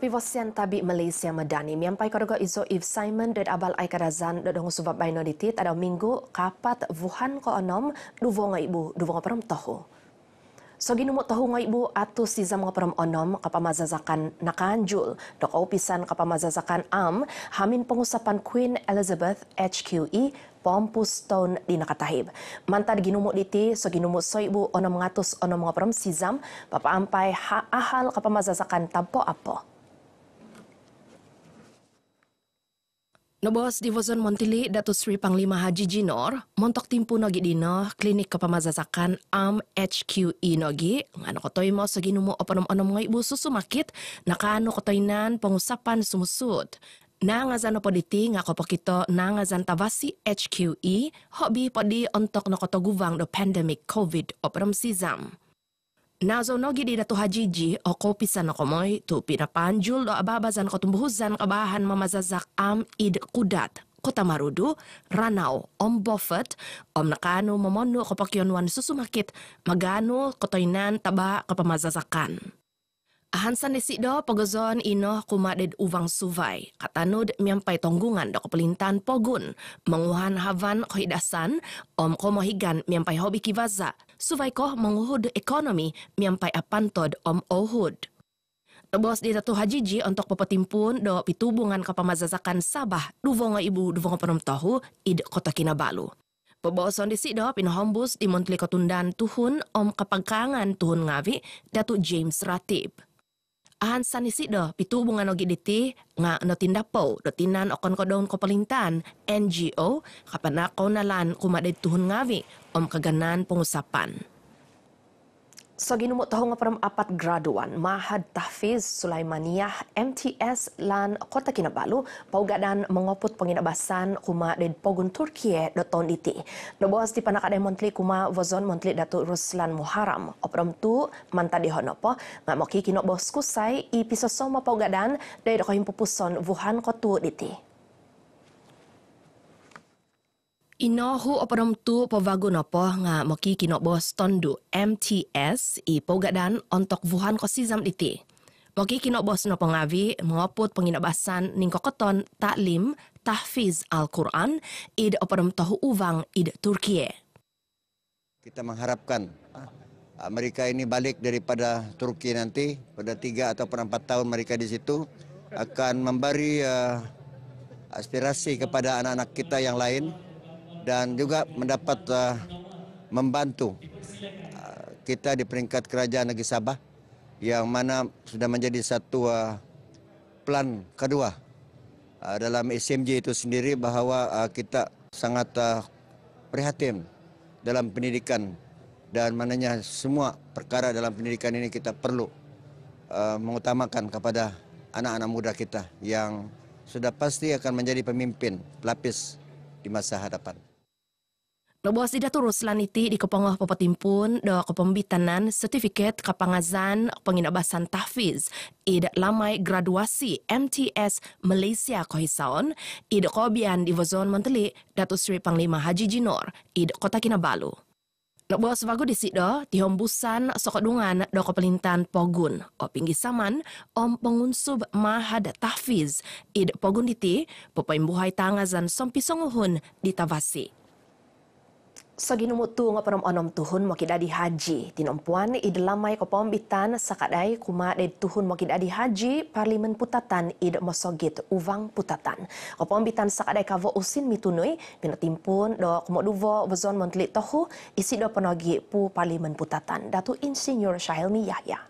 Kopi Vosian Tabi Malaysia Medani Miampai Kodoga Izo Iv Simon Dan Abal Aikarazan Dan Dungu Subab Baino Ditit Adau Minggu Kapat Wuhan Ko Onom Duvo Nga Ibu Duvo Nga Perum Tohu So ginumot tahu nga ibu atu si zam nga param onom kapamazazakan nakaanjul. Dok opisan kapamazazakan am hamin pengusapan Queen Elizabeth HQE Pompus Stone di Nakatahib. Mantad ginumot diti so ginumot so ibu onom ngatus onom nga param si zam papaampay ha ahal kapamazazakan tampo apo. Nobos divozon Montili datus Sri Panglima Haji Jinor montok timpu nogi dino klinik kapamazasakan AM HQE nogi ngano kotoy mo sa ginumo opanom onom ngay buso sumakit nakaano kotoy nan pangusapan sumusud na nga zan nga ko pokito na nga zan tavasi HQE hobi podi ontok no kotoguwang do pandemic COVID opanom sizam. Nazo nogi di datu hajiji, o kopi sana komoy, tu pinapanjul do ababazan kotumbuhuzan kabahan mamazazak am id kudat. Kota Marudu, Ranau, Om Bofet, Om Nakano, Momono, Kopakionwan, Susumakit, Magano, Kotoinan, Taba, Kapamazazakan. Ahansan ni do pagozon ino kumadid uvang suvay. Katanud miyampay tonggungan do kapalintan pogun. Manguhan havan kohidasan om komohigan miyampay hobi kivaza suvai ko menguhud ekonomi miampai apantod om ohud. Tebos di satu hajiji untuk pepetimpun do pitubungan ke pemazazakan Sabah duvonga ibu duvonga penom id kota Kinabalu. Pebosan di sido pinahombus di montli tuhun om kapagkangan tuhun ngawi datu James Ratib. ahan san isido pitubungan og giditi nga no tindapo dotinan tinan o konkodon ko palintan NGO kapanakaw nalan kumadidtuhon ngawi om kaganan pangusapan. So ginumot tahu nga apat graduan, Mahad Tahfiz Sulaimaniyah, MTS lan Kota Kinabalu, paugadan mengoput penginabasan kuma din Pogun Turkiye do tahun iti. Nabawas di panakaday montli kuma Vozon montli Datu Ruslan Muharram. Operam tu manta di honopo, nga mokikinok bos kusay, ipisosoma paugadan dari dokohin pupuson Wuhan Kotu iti. Inohu oporom tu povagu nopo nga moki kino Boston du MTS i pogadan ontok Wuhan ko sizam iti. Moki kino bos nopo ngawi mengoput penginabasan ning kokoton taklim tahfiz Al-Quran id oporom tohu uvang id Turkiye. Kita mengharapkan mereka ini balik daripada Turki nanti pada tiga atau empat tahun mereka di situ akan memberi uh, aspirasi kepada anak-anak kita yang lain. dan juga mendapat uh, membantu uh, kita di peringkat kerajaan negeri Sabah yang mana sudah menjadi satu uh, eh, plan kedua uh, dalam SMJ itu sendiri bahwa uh, kita sangat uh, prihatin dalam pendidikan dan mananya semua perkara dalam pendidikan ini kita perlu uh, mengutamakan kepada anak-anak muda kita yang sudah pasti akan menjadi pemimpin lapis di masa hadapan. Nobos ida turun selaniti di kepengah pepetimpun do kepembitanan sertifikat kapangazan penginabasan tahfiz ida lamai graduasi MTS Malaysia Kohisaon ida kobian di Vozon Menteli Datu Sri Panglima Haji Jinor ida kota Kinabalu. Nobos wagu di sido di hembusan sokodungan do kepelintan pogun o pinggi saman om pengunsub mahad tahfiz ida pogun diti pepembuhai tangazan sompi songuhun di tavasi sa ginumutu nga param onom tuhon makidadi haji tinompuan idlamay ko pambitan sa kaday kuma tuhun tuhon makidadi haji parlimen putatan id masogit uvang putatan ko pambitan sa kaday kavo usin mitunoy pinatimpon do kuma duvo bazon montli tohu isi do panagi pu parlimen putatan datu insinyur Shahelmi Yahya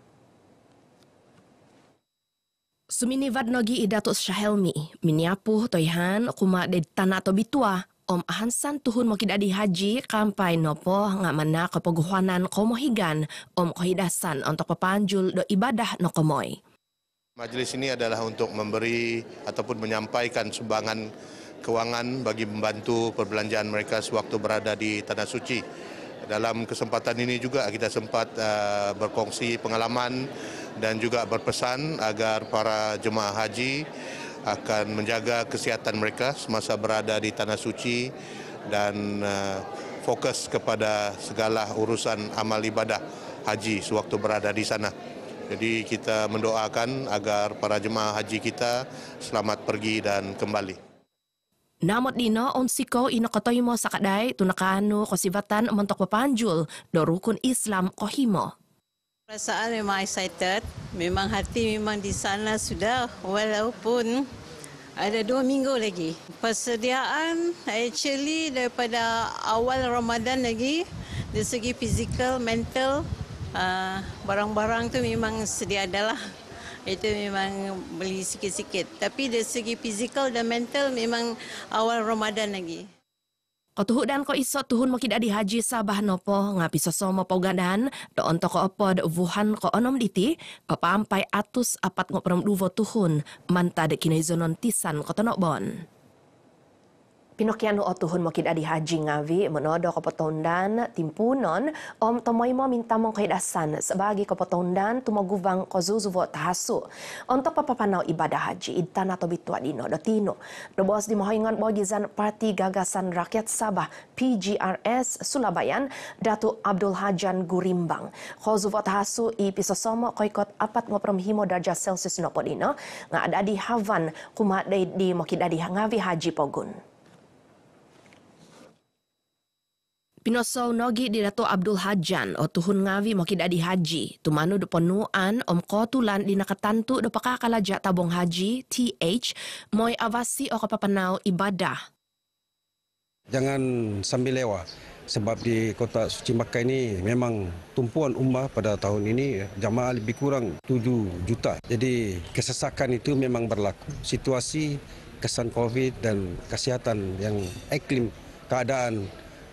Suminivad nogi idatus Shahelmi, minyapuh toihan kuma ded tanah bituah om ahansan tuhun mo kidadi haji kampay nopo nggak mana kepeguhanan komohigan om kohidasan untuk papanjul do ibadah no komoy. Majelis ini adalah untuk memberi ataupun menyampaikan sumbangan keuangan bagi membantu perbelanjaan mereka sewaktu berada di Tanah Suci. Dalam kesempatan ini juga kita sempat uh, berkongsi pengalaman dan juga berpesan agar para jemaah haji akan menjaga kesihatan mereka semasa berada di tanah suci dan uh, fokus kepada segala urusan amal ibadah haji sewaktu berada di sana. Jadi kita mendoakan agar para jemaah haji kita selamat pergi dan kembali. Namot dino on siko ino kotoy mo sakaday tunakano kosibatan mentok papanjul dorukun Islam kohimo. Perasaan memang excited. Memang hati memang di sana sudah walaupun ada dua minggu lagi. Persediaan actually daripada awal Ramadan lagi dari segi fizikal, mental, uh, barang-barang tu memang sedia ada lah. Itu memang beli sikit-sikit. Tapi dari segi fizikal dan mental memang awal Ramadan lagi. Ko tuhu dan kau isot tuhun mo kidadi haji sabah nopo nga pisoso mo pogadan do onto ko opo do vuhan ko onom diti ko paampay atus apat ngoprom duvo tuhun manta de kinay zonon tisan ko tonok bon pinokiano o tuhun mokid adi haji ngawi menodo ko potondan timpunon om tomoy mo minta mong kaidasan sebagai ko potondan tumaguvang ko zuzu vo tahasu untuk papapanau ibadah haji idta na tobit tu adino do tino do bos di mohingon bogizan parti gagasan rakyat sabah PGRS Sulabayan Datu Abdul Hajan Gurimbang ko zuvo tahasu i pisosomo ko ikot apat ngoprom himo darjah celsius nopo dino ngadadi havan kumadai di mokid adi ngawi haji pogun Pinosau nogi di Dato Abdul Hajan o tuhun ngawi mo kidadi haji. Tumano do ponuan om kotulan di nakatantu do pakakalaja tabong haji, TH, moy avasi o kapapanaw ibadah. Jangan sambil lewa sebab di kota Suci Makkah ini memang tumpuan umrah pada tahun ini jamaah lebih kurang 7 juta. Jadi kesesakan itu memang berlaku. Situasi kesan COVID dan kesihatan yang iklim keadaan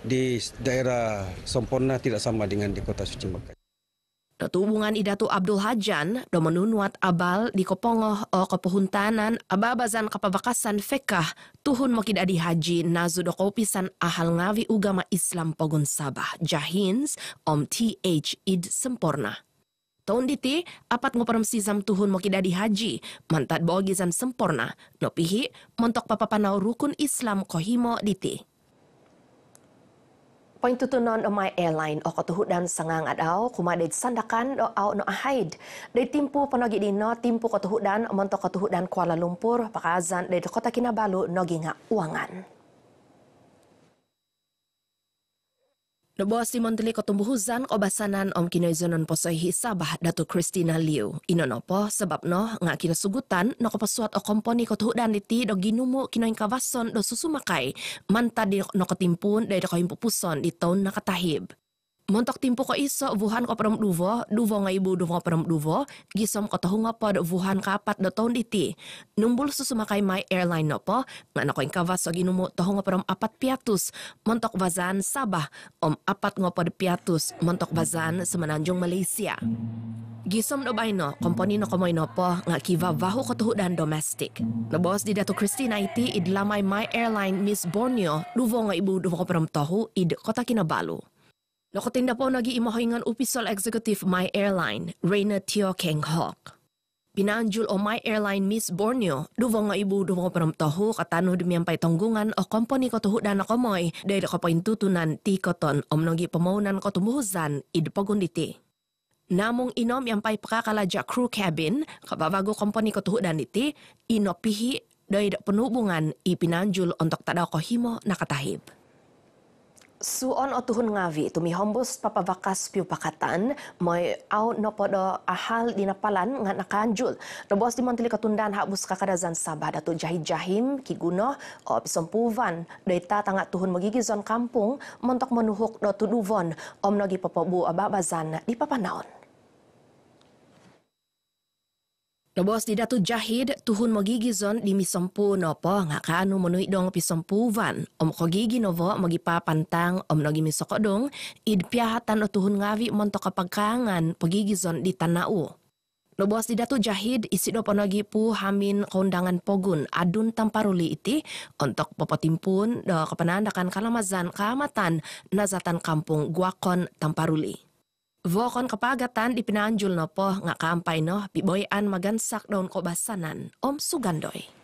di daerah Sempurna tidak sama dengan di kota suci Mekah. Datu hubungan idatu Abdul Hajan, domenunuat abal di kopongoh o kepohuntanan ababazan kapabakasan fekah tuhun mokidadi haji do kopisan ahal ngawi ugama Islam pogon Sabah jahins om th id sempurna. Tahun diti apat ngoperem sizam tuhun mokidadi haji mantat bogizan sempurna nopihi montok papapanau rukun Islam kohimo diti. Paintutunan o my airline o oh, katuhudan sangang adaw, kumadid sandakan o au no ahaid. Day timpo panagi dino, timpo katuhudan o manto katuhudan Kuala Lumpur, pakazan day kota kinabalu no uangan. Nobo si Montelik Kotumbu Huzan obasanan Om kini zonon Posoy Hisabah Datu Christina Liu. Inonopo sebab no nga sugutan no kapasuat o komponi kotuhudan liti do ginumu kinoin kawasan do susu makai mantadi no katimpun do ito kahimpupuson di taon nakatahib. Montok timpo ko iso Wuhan ko perempu duvo, duvo nga ibu duvo ko perem duvo, gisom ko tahu nga po Wuhan kapat da tahun diti. Numbul susu makai my airline no po, nga na koin kawas so ginumu tahu nga perem apat piatus, montok bazan sabah, om apat nga po piatus, montok bazan semenanjung Malaysia. Gisom do baino komponi no kamoy no po, nga kiva vahu ko tahu dan domestic. Nabos di dato Christine IT, idlamay my airline Miss Borneo, duvo nga ibu duvo ko perempu tahu, id kota Kinabalu. Nakatinda po nagi imahingan upisol executive My Airline, Reina Tio Keng Hock, Pinanjul o My Airline Miss Borneo, duwa nga ibu duwa nga panamtahu katano dumiyang pay tanggungan o company ko tuhu dana kamoy dahil ako pa intutunan ti koton o mnogi pamaunan ko tumuhuzan idupagunditi. Namung inom yang pay pakakalaja crew cabin, kapabago company ko tuhu daniti, inopihi dahil penubungan ipinanjul untuk tadaw himo nakatahib. Suon o tuhun ngawi tu mi hombus papavakas piu pakatan moy au no podo ahal di napalan ngan nakanjul. Robos di montili katundan bus kakadazan sabah datu jahit jahim ki guno o pisompuvan doita tangak tuhun magigi zon kampung montok menuhuk do tuduvon om nagi nogi popobu ababazan di Papa papanaon. Nobos di datu jahid tuhun mo gigi zon di misompu no po nga kaano manui dong pisompu van. Om ko gigi no vo magi papantang om nogi misoko dong id piahatan o tuhun ngawi monto kapagkangan po gigi zon di tanau. Nobos di datu jahid isi do ponagi pu hamin kondangan pogun adun tamparuli iti untuk popotimpun do kepenandakan kalamazan kamatan nazatan kampung guakon tamparuli. Vokon kepagatan di pinanjul nopo nga kampay no, piboyan magansak daun kobasanan, Om Sugandoy.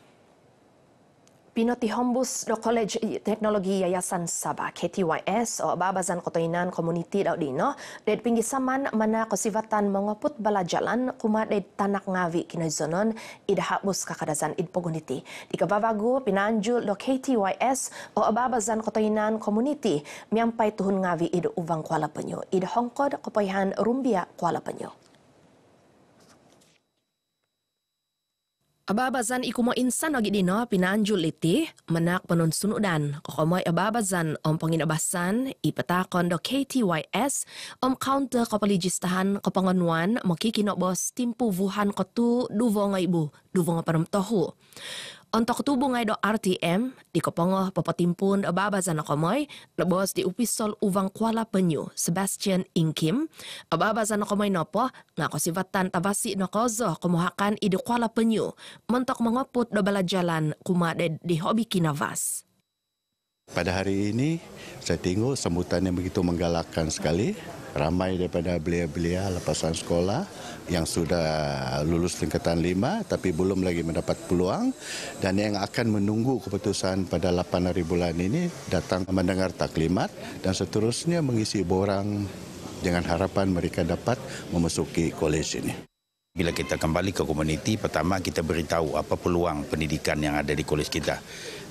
Pinotihombus do College Teknologi Yayasan Sabah KTYS o babazan kotoinan komuniti daw dino det pinggi saman mana kosivatan mengoput bala jalan kuma det tanak ngawi kina zonon kakadasan kakadazan idpogoniti di kababagu pinanjul do KTYS o babazan kotoinan komuniti miampai tuhun ngawi idu ubang kuala penyu idahongkod kopoihan rumbia kuala penyu Ababazan iku mo insan lagi dino pinanjul iti menak penun sunudan. Kokomoy ababazan om panginabasan ipatakon do KTYS om counter kapaligistahan kapanganuan makikinobos timpu Wuhan kotu duvong ibu duvong parumtohu. Untuk tubuh ngai do RTM, di kopongo popotimpun do baba zana komoi, lebos di upisol uvang kuala penyu, Sebastian Inkim, do baba zana komoi nopo, ngako sifatan tabasi no kozo kumuhakan i kuala penyu, mentok mengoput do bala jalan kuma de di hobi kinavas. Pada hari ini, saya tengok sambutan yang begitu menggalakkan sekali. Ramai daripada belia-belia lepasan sekolah, yang sudah lulus tingkatan 5 tapi belum lagi mendapat peluang dan yang akan menunggu keputusan pada 8 hari bulan ini datang mendengar taklimat dan seterusnya mengisi borang dengan harapan mereka dapat memasuki kolej ini. Bila kita kembali ke komuniti, pertama kita beritahu apa peluang pendidikan yang ada di kolej kita.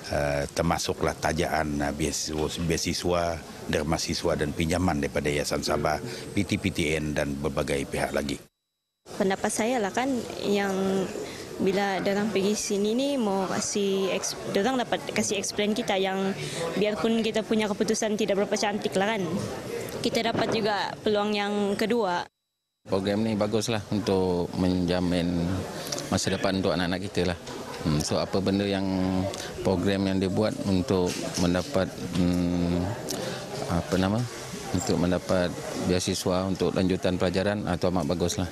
Eh, termasuklah tajaan eh, beasiswa, beasiswa derma dan pinjaman daripada Yayasan Sabah, ptptn dan berbagai pihak lagi. Pendapat saya lah kan yang bila datang pergi sini ni mau kasih datang dapat kasih explain kita yang biarpun kita punya keputusan tidak berapa cantik lah kan kita dapat juga peluang yang kedua. Program ni baguslah untuk menjamin masa depan untuk anak-anak kita lah. Hmm, so apa benda yang program yang dia buat untuk mendapat hmm, apa nama untuk mendapat beasiswa untuk lanjutan pelajaran atau ah, amat lah.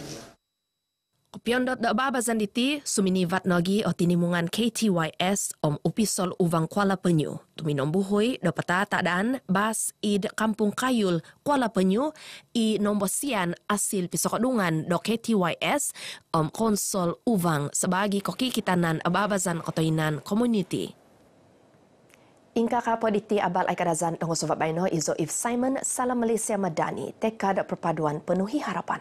Kupiondot dot baba zanditi, sumini vat nagi atau tinimungan KTYS om upisol uvang Kuala Penyu. Tuminom buhoy da pata taadaan bas id kampung kayul Kuala Penyu i nombosian asil pisokadungan do KTYS om konsol uvang sebagai koki kitanan ababazan kotoinan community. Inka kapo diti abal ay karazan dongo sobat bayno izo if Simon Salam Malaysia Madani tekad perpaduan penuhi harapan.